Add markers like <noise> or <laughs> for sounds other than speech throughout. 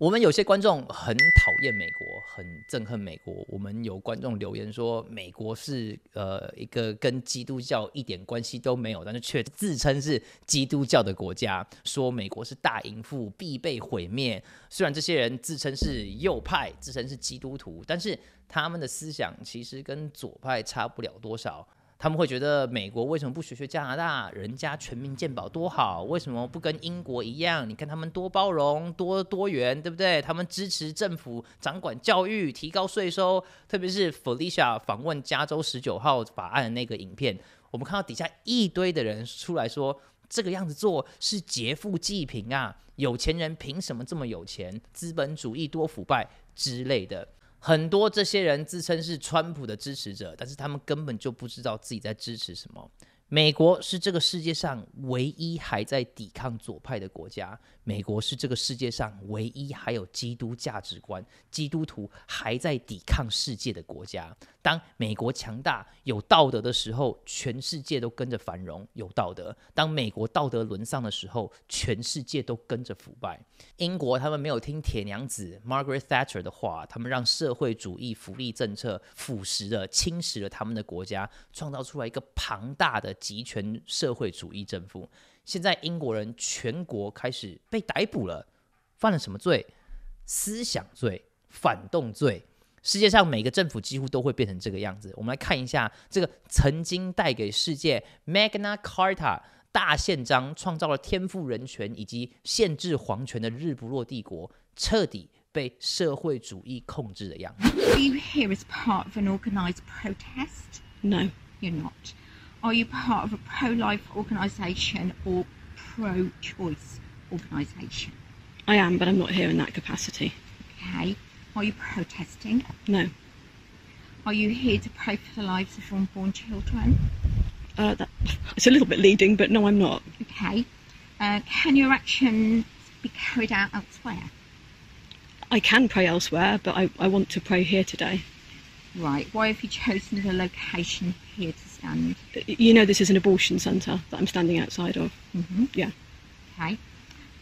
我们有些观众很讨厌美国，很憎恨美国。我们有观众留言说，美国是呃一个跟基督教一点关系都没有，但是却自称是基督教的国家。说美国是大淫妇，必被毁灭。虽然这些人自称是右派，自称是基督徒，但是他们的思想其实跟左派差不了多少。他们会觉得美国为什么不学学加拿大？人家全民健保多好，为什么不跟英国一样？你看他们多包容、多多元，对不对？他们支持政府掌管教育、提高税收，特别是佛利夏访问加州十九号法案的那个影片，我们看到底下一堆的人出来说这个样子做是劫富济贫啊，有钱人凭什么这么有钱？资本主义多腐败之类的。很多这些人自称是川普的支持者，但是他们根本就不知道自己在支持什么。美国是这个世界上唯一还在抵抗左派的国家。美国是这个世界上唯一还有基督价值观、基督徒还在抵抗世界的国家。当美国强大有道德的时候，全世界都跟着繁荣有道德；当美国道德沦丧的时候，全世界都跟着腐败。英国他们没有听铁娘子 Margaret Thatcher 的话，他们让社会主义福利政策腐蚀了、侵蚀了他们的国家，创造出来一个庞大的集权社会主义政府。现在英国人全国开始被逮捕了，犯了什么罪？思想罪、反动罪。世界上每个政府几乎都会变成这个样子。我们来看一下这个曾经带给世界 Magna Carta 大宪章，创造了天赋人权以及限制皇权的日不落帝国，彻底被社会主义控制的样子。You here as part of an organised protest? No, you're not. Are you part of a pro life organisation or pro choice organisation? I am, but I'm not here in that capacity. Okay. Are you protesting? No. Are you here to pray for the lives of unborn children? Uh, that, it's a little bit leading, but no, I'm not. Okay. Uh, can your actions be carried out elsewhere? I can pray elsewhere, but I, I want to pray here today. Right, why have you chosen the location here to stand? You know, this is an abortion centre that I'm standing outside of. Mm-hmm. Yeah. Okay.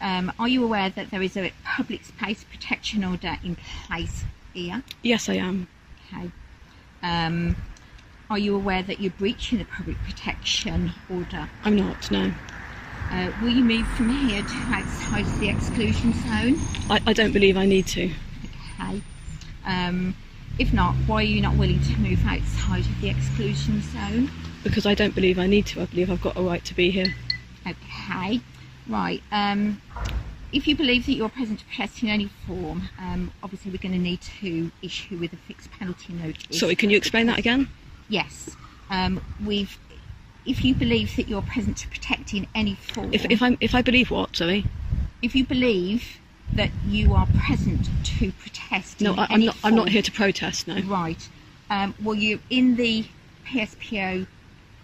Um, are you aware that there is a public space protection order in place here? Yes, I am. Okay. Um, are you aware that you're breaching the public protection order? I'm not, no. Uh, will you move from here to outside the exclusion zone? I, I don't believe I need to. Okay. Um, if not, why are you not willing to move outside of the exclusion zone? Because I don't believe I need to. I believe I've got a right to be here. Okay. Right. Um, if you believe that you're present to protest in any form, um, obviously we're going to need to issue with a fixed penalty notice. Sorry, can you explain that again? Yes. Um, we've. If you believe that you're present to protect in any form. If, if, i if I believe what, sorry? If you believe that you are present to protest. No, I, am not. I'm not here to protest. No. Right. Um, well, you in the PSPO.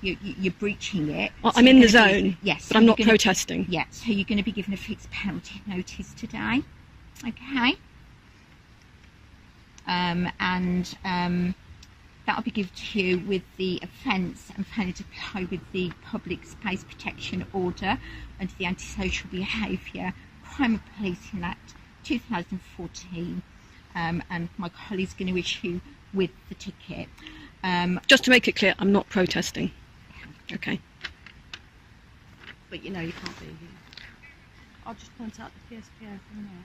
You, you, are breaching it. Well, so I'm in the zone. Be, yes, but so I'm not protesting. Yes, yeah, so you're going to be given a fixed penalty notice today. Okay. Um, and um, that will be given to you with the offence and failure to comply with the Public Space Protection Order under the Antisocial Behaviour Crime am Policing Act 2014 um, and my colleague's going to issue with the ticket. Um, Just to make it clear, I'm not protesting. Okay. But you know you can't be here. I'll just point out the PSPO from there.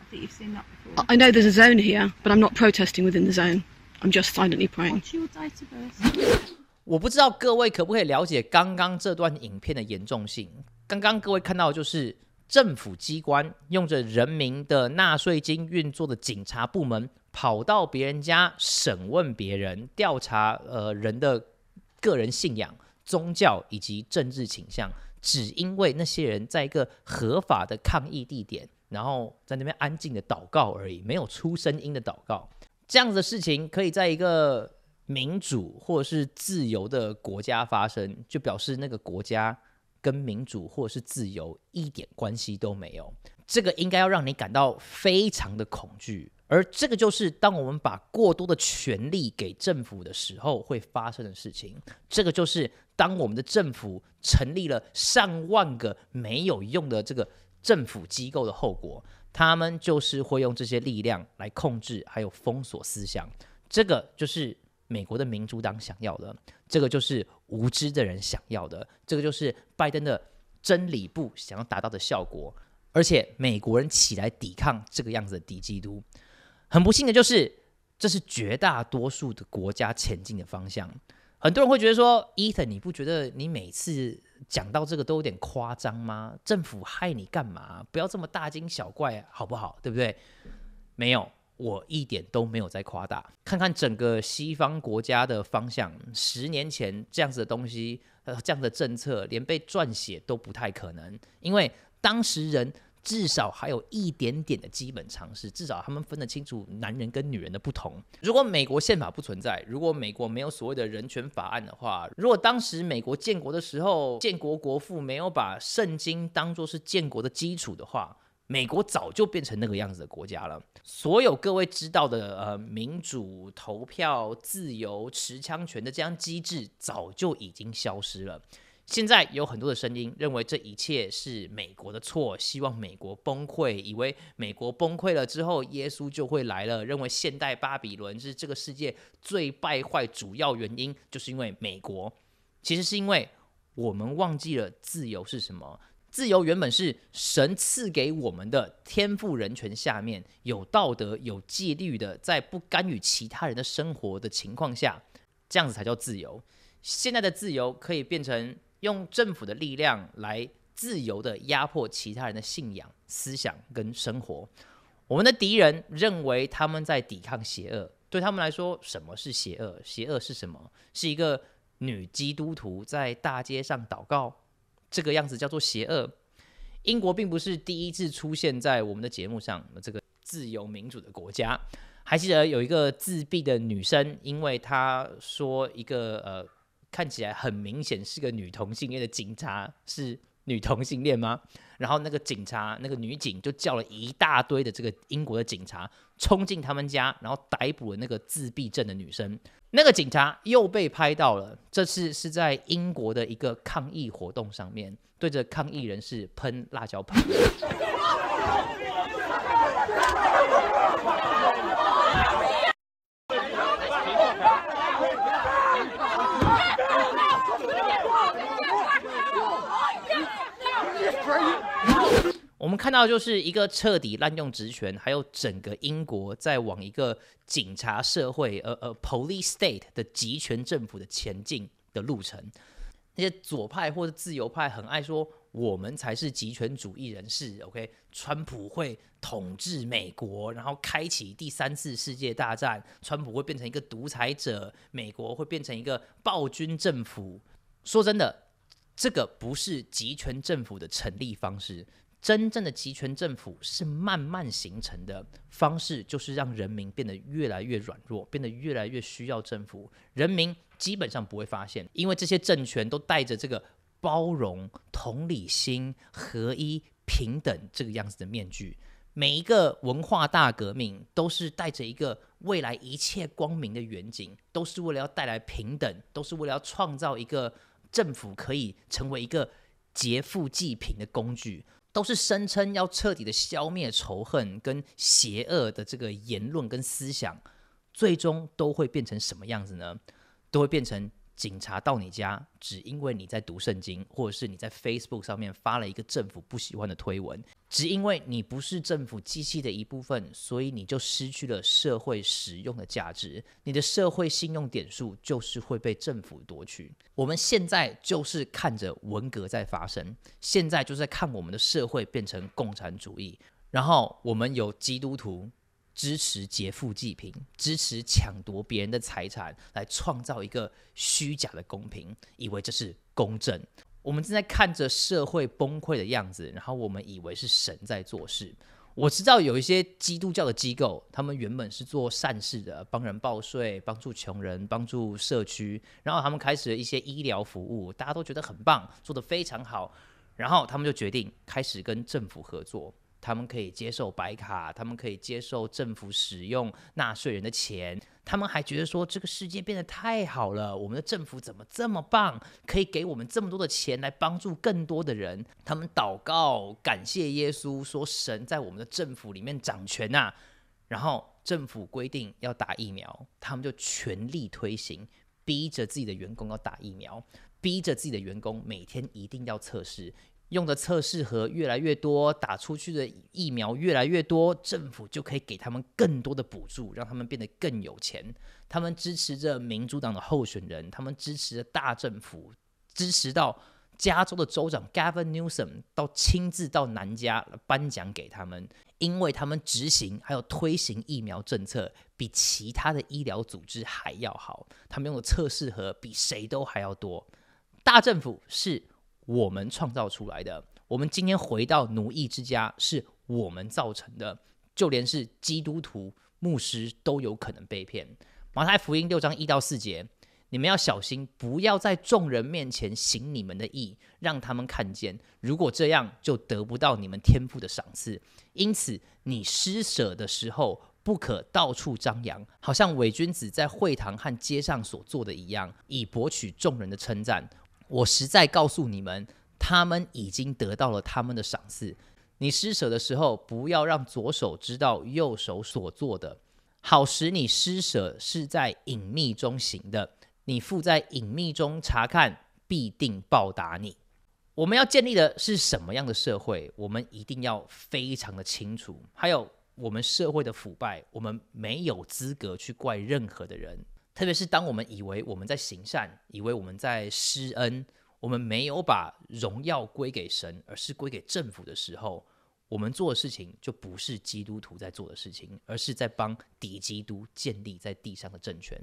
I think you've seen that before. I know there's a zone here, but I'm not protesting within the zone. I'm just silently praying. What's your date of birth? <laughs> 我不知道各位可不可以了解刚刚这段影片的严重性。刚刚各位看到就是政府机关用着人民的纳税金运作的警察部门，跑到别人家审问别人，调查呃人的个人信仰、宗教以及政治倾向，只因为那些人在一个合法的抗议地点，然后在那边安静的祷告而已，没有出声音的祷告，这样子的事情可以在一个民主或者是自由的国家发生，就表示那个国家。跟民主或是自由一点关系都没有，这个应该要让你感到非常的恐惧。而这个就是，当我们把过多的权力给政府的时候，会发生的事情。这个就是，当我们的政府成立了上万个没有用的这个政府机构的后果，他们就是会用这些力量来控制，还有封锁思想。这个就是。美国的民主党想要的，这个就是无知的人想要的，这个就是拜登的真理部想要达到的效果。而且美国人起来抵抗这个样子的敌基督，很不幸的就是，这是绝大多数的国家前进的方向。很多人会觉得说，伊藤，你不觉得你每次讲到这个都有点夸张吗？政府害你干嘛？不要这么大惊小怪好不好？对不对？没有。我一点都没有在夸大。看看整个西方国家的方向，十年前这样子的东西，呃，这样的政策，连被撰写都不太可能，因为当时人至少还有一点点的基本常识，至少他们分得清楚男人跟女人的不同。如果美国宪法不存在，如果美国没有所谓的人权法案的话，如果当时美国建国的时候，建国国父没有把圣经当作是建国的基础的话。美国早就变成那个样子的国家了，所有各位知道的，呃，民主、投票、自由、持枪权的这样机制早就已经消失了。现在有很多的声音认为这一切是美国的错，希望美国崩溃，以为美国崩溃了之后耶稣就会来了，认为现代巴比伦是这个世界最败坏主要原因，就是因为美国。其实是因为我们忘记了自由是什么。自由原本是神赐给我们的天赋人权，下面有道德、有纪律的，在不干预其他人的生活的情况下，这样子才叫自由。现在的自由可以变成用政府的力量来自由的压迫其他人的信仰、思想跟生活。我们的敌人认为他们在抵抗邪恶，对他们来说，什么是邪恶？邪恶是什么？是一个女基督徒在大街上祷告。这个样子叫做邪恶。英国并不是第一次出现在我们的节目上。这个自由民主的国家，还记得有一个自闭的女生，因为她说一个呃，看起来很明显是个女同性恋的警察是女同性恋吗？然后那个警察，那个女警就叫了一大堆的这个英国的警察。冲进他们家，然后逮捕了那个自闭症的女生。那个警察又被拍到了，这次是在英国的一个抗议活动上面，对着抗议人士喷辣椒喷。那就是一个彻底滥用职权，还有整个英国在往一个警察社会，呃呃，police state 的集权政府的前进的路程。那些左派或者自由派很爱说，我们才是集权主义人士。OK，川普会统治美国，然后开启第三次世界大战。川普会变成一个独裁者，美国会变成一个暴君政府。说真的，这个不是集权政府的成立方式。真正的集权政府是慢慢形成的方式，就是让人民变得越来越软弱，变得越来越需要政府。人民基本上不会发现，因为这些政权都带着这个包容、同理心、合一、平等这个样子的面具。每一个文化大革命都是带着一个未来一切光明的远景，都是为了要带来平等，都是为了要创造一个政府可以成为一个劫富济贫的工具。都是声称要彻底的消灭仇恨跟邪恶的这个言论跟思想，最终都会变成什么样子呢？都会变成。警察到你家，只因为你在读圣经，或者是你在 Facebook 上面发了一个政府不喜欢的推文，只因为你不是政府机器的一部分，所以你就失去了社会使用的价值，你的社会信用点数就是会被政府夺取。我们现在就是看着文革在发生，现在就是在看我们的社会变成共产主义，然后我们有基督徒。支持劫富济贫，支持抢夺别人的财产来创造一个虚假的公平，以为这是公正。我们正在看着社会崩溃的样子，然后我们以为是神在做事。我知道有一些基督教的机构，他们原本是做善事的，帮人报税，帮助穷人，帮助社区，然后他们开始了一些医疗服务，大家都觉得很棒，做得非常好，然后他们就决定开始跟政府合作。他们可以接受白卡，他们可以接受政府使用纳税人的钱，他们还觉得说这个世界变得太好了，我们的政府怎么这么棒，可以给我们这么多的钱来帮助更多的人。他们祷告感谢耶稣，说神在我们的政府里面掌权呐。然后政府规定要打疫苗，他们就全力推行，逼着自己的员工要打疫苗，逼着自己的员工每天一定要测试。用的测试盒越来越多，打出去的疫苗越来越多，政府就可以给他们更多的补助，让他们变得更有钱。他们支持着民主党的候选人，他们支持着大政府，支持到加州的州长 Gavin Newsom 到亲自到南加颁奖给他们，因为他们执行还有推行疫苗政策比其他的医疗组织还要好，他们用的测试盒比谁都还要多。大政府是。我们创造出来的，我们今天回到奴役之家，是我们造成的。就连是基督徒、牧师都有可能被骗。马太福音六章一到四节，你们要小心，不要在众人面前行你们的义，让他们看见。如果这样，就得不到你们天赋的赏赐。因此，你施舍的时候，不可到处张扬，好像伪君子在会堂和街上所做的一样，以博取众人的称赞。我实在告诉你们，他们已经得到了他们的赏赐。你施舍的时候，不要让左手知道右手所做的，好使你施舍是在隐秘中行的。你负在隐秘中查看，必定报答你。我们要建立的是什么样的社会？我们一定要非常的清楚。还有，我们社会的腐败，我们没有资格去怪任何的人。特别是当我们以为我们在行善，以为我们在施恩，我们没有把荣耀归给神，而是归给政府的时候，我们做的事情就不是基督徒在做的事情，而是在帮敌基督建立在地上的政权。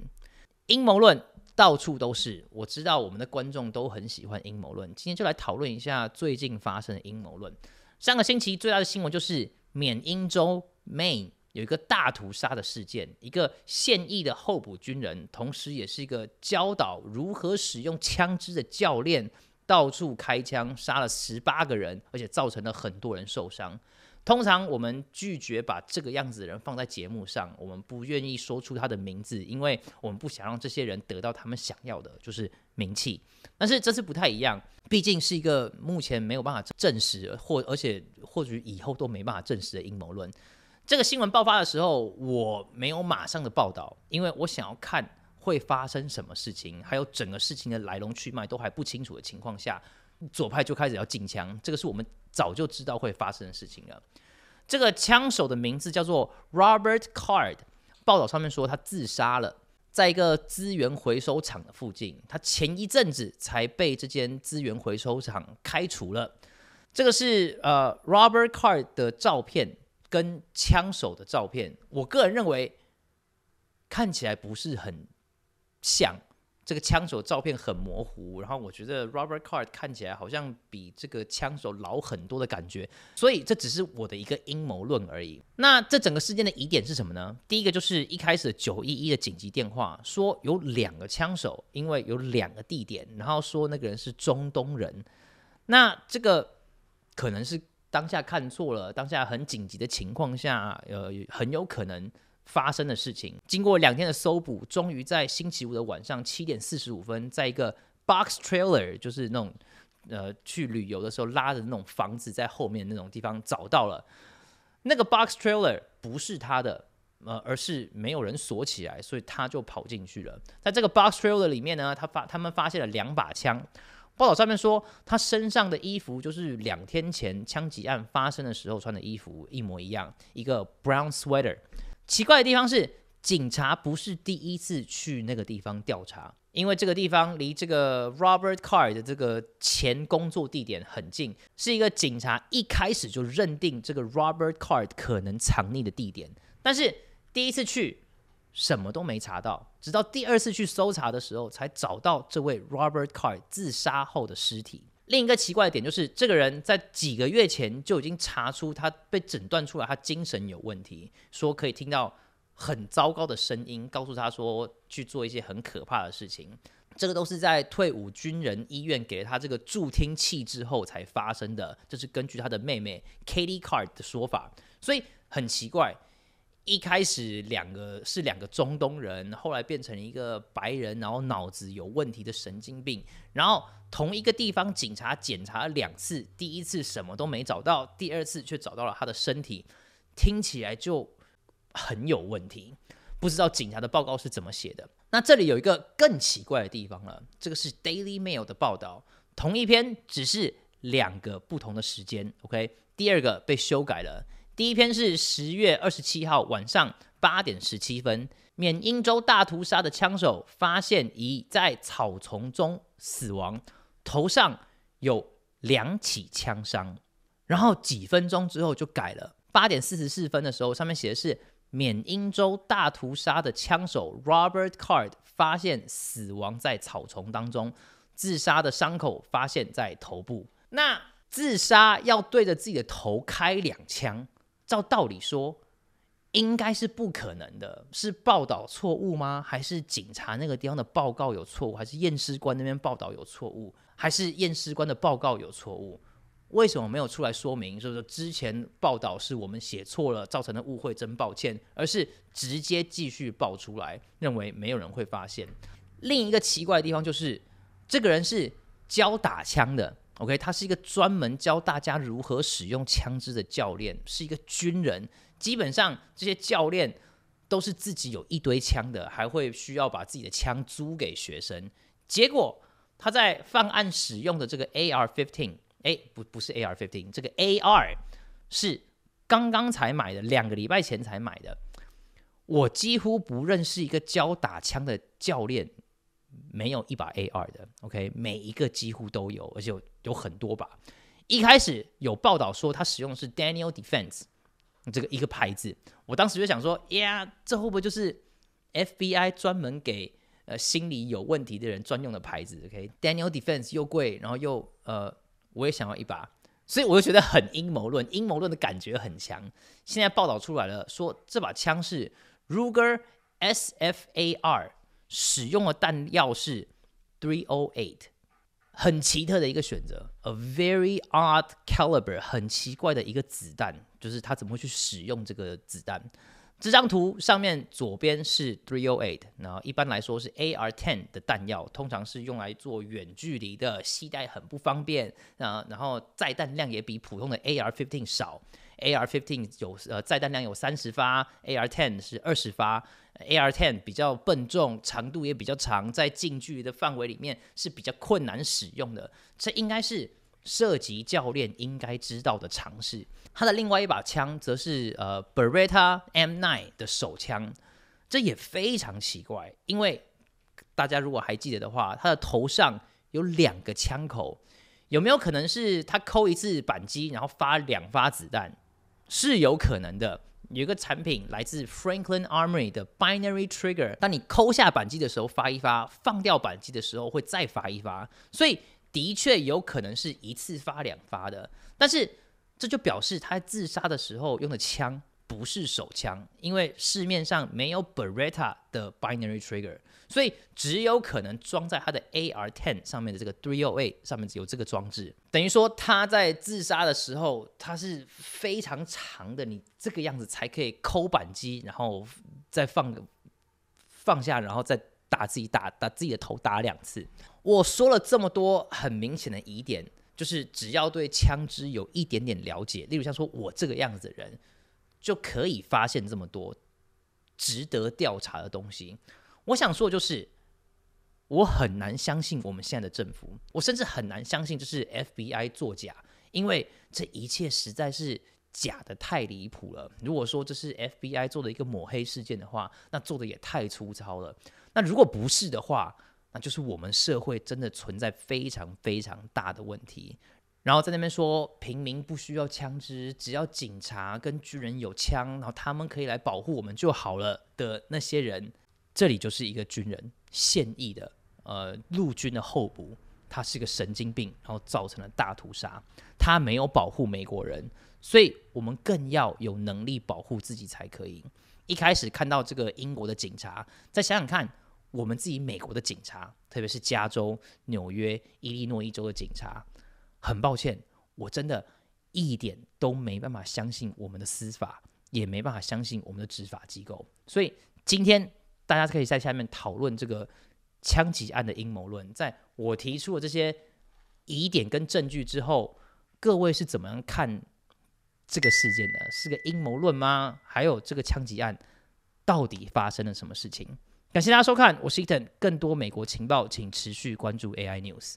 阴谋论到处都是，我知道我们的观众都很喜欢阴谋论，今天就来讨论一下最近发生的阴谋论。上个星期最大的新闻就是缅因州 Main。有一个大屠杀的事件，一个现役的候补军人，同时也是一个教导如何使用枪支的教练，到处开枪杀了十八个人，而且造成了很多人受伤。通常我们拒绝把这个样子的人放在节目上，我们不愿意说出他的名字，因为我们不想让这些人得到他们想要的，就是名气。但是这次不太一样，毕竟是一个目前没有办法证实，或而且或许以后都没办法证实的阴谋论。这个新闻爆发的时候，我没有马上的报道，因为我想要看会发生什么事情，还有整个事情的来龙去脉都还不清楚的情况下，左派就开始要禁枪，这个是我们早就知道会发生的事情了。这个枪手的名字叫做 Robert Card，报道上面说他自杀了，在一个资源回收厂的附近。他前一阵子才被这间资源回收厂开除了。这个是呃 Robert Card 的照片。跟枪手的照片，我个人认为看起来不是很像。这个枪手照片很模糊，然后我觉得 Robert Card 看起来好像比这个枪手老很多的感觉。所以这只是我的一个阴谋论而已。那这整个事件的疑点是什么呢？第一个就是一开始九一一的紧急电话说有两个枪手，因为有两个地点，然后说那个人是中东人。那这个可能是。当下看错了，当下很紧急的情况下，呃，很有可能发生的事情。经过两天的搜捕，终于在星期五的晚上七点四十五分，在一个 box trailer，就是那种呃去旅游的时候拉的那种房子，在后面那种地方找到了。那个 box trailer 不是他的，呃，而是没有人锁起来，所以他就跑进去了。在这个 box trailer 里面呢，他发他们发现了两把枪。报道上面说，他身上的衣服就是两天前枪击案发生的时候穿的衣服，一模一样。一个 brown sweater。奇怪的地方是，警察不是第一次去那个地方调查，因为这个地方离这个 Robert Card 的这个前工作地点很近，是一个警察一开始就认定这个 Robert Card 可能藏匿的地点。但是第一次去，什么都没查到。直到第二次去搜查的时候，才找到这位 Robert Carr 自杀后的尸体。另一个奇怪的点就是，这个人在几个月前就已经查出他被诊断出来他精神有问题，说可以听到很糟糕的声音，告诉他说去做一些很可怕的事情。这个都是在退伍军人医院给了他这个助听器之后才发生的。这是根据他的妹妹 Katie Carr 的说法，所以很奇怪。一开始两个是两个中东人，后来变成一个白人，然后脑子有问题的神经病。然后同一个地方警察检查两次，第一次什么都没找到，第二次却找到了他的身体，听起来就很有问题。不知道警察的报告是怎么写的。那这里有一个更奇怪的地方了，这个是《Daily Mail》的报道，同一篇，只是两个不同的时间。OK，第二个被修改了。第一篇是十月二十七号晚上八点十七分，缅因州大屠杀的枪手发现已在草丛中死亡，头上有两起枪伤。然后几分钟之后就改了，八点四十四分的时候，上面写的是缅因州大屠杀的枪手 Robert Card 发现死亡在草丛当中，自杀的伤口发现在头部。那自杀要对着自己的头开两枪。照道理说，应该是不可能的。是报道错误吗？还是警察那个地方的报告有错误？还是验尸官那边报道有错误？还是验尸官的报告有错误？为什么没有出来说明？就是说之前报道是我们写错了造成的误会，真抱歉。而是直接继续报出来，认为没有人会发现。另一个奇怪的地方就是，这个人是教打枪的。OK，他是一个专门教大家如何使用枪支的教练，是一个军人。基本上这些教练都是自己有一堆枪的，还会需要把自己的枪租给学生。结果他在犯案使用的这个 AR fifteen，哎，不，不是 AR fifteen，这个 AR 是刚刚才买的，两个礼拜前才买的。我几乎不认识一个教打枪的教练。没有一把 AR 的，OK，每一个几乎都有，而且有很多把。一开始有报道说他使用的是 Daniel Defense 这个一个牌子，我当时就想说，呀，这会不会就是 FBI 专门给呃心理有问题的人专用的牌子？OK，Daniel Defense 又贵，然后又呃，我也想要一把，所以我就觉得很阴谋论，阴谋论的感觉很强。现在报道出来了，说这把枪是 Ruger SFA R。使用的弹药是 .308，很奇特的一个选择，a very odd caliber，很奇怪的一个子弹，就是他怎么会去使用这个子弹？这张图上面左边是 .308，然后一般来说是 AR10 的弹药，通常是用来做远距离的，携带很不方便，啊，然后载弹量也比普通的 AR15 少。AR fifteen 有呃载弹量有三十发，AR ten 是二十发，AR ten 比较笨重，长度也比较长，在近距离的范围里面是比较困难使用的。这应该是射击教练应该知道的常识。他的另外一把枪则是呃 Beretta M nine 的手枪，这也非常奇怪，因为大家如果还记得的话，他的头上有两个枪口，有没有可能是他扣一次扳机，然后发两发子弹？是有可能的，有一个产品来自 Franklin Armory 的 Binary Trigger，当你抠下扳机的时候发一发，放掉扳机的时候会再发一发，所以的确有可能是一次发两发的，但是这就表示他自杀的时候用的枪。不是手枪，因为市面上没有 Beretta 的 Binary Trigger，所以只有可能装在它的 AR-10 上面的这个308上面有这个装置。等于说他在自杀的时候，它是非常长的，你这个样子才可以抠扳机，然后再放放下，然后再打自己打打自己的头打两次。我说了这么多，很明显的疑点就是，只要对枪支有一点点了解，例如像说我这个样子的人。就可以发现这么多值得调查的东西。我想说的就是，我很难相信我们现在的政府，我甚至很难相信这是 FBI 作假，因为这一切实在是假的太离谱了。如果说这是 FBI 做的一个抹黑事件的话，那做的也太粗糙了。那如果不是的话，那就是我们社会真的存在非常非常大的问题。然后在那边说平民不需要枪支，只要警察跟军人有枪，然后他们可以来保护我们就好了的那些人，这里就是一个军人，现役的呃陆军的候补，他是个神经病，然后造成了大屠杀，他没有保护美国人，所以我们更要有能力保护自己才可以。一开始看到这个英国的警察，再想想看我们自己美国的警察，特别是加州、纽约、伊利诺伊州的警察。很抱歉，我真的一点都没办法相信我们的司法，也没办法相信我们的执法机构。所以今天大家可以在下面讨论这个枪击案的阴谋论。在我提出了这些疑点跟证据之后，各位是怎么样看这个事件的？是个阴谋论吗？还有这个枪击案到底发生了什么事情？感谢大家收看，我是伊 n 更多美国情报，请持续关注 AI News。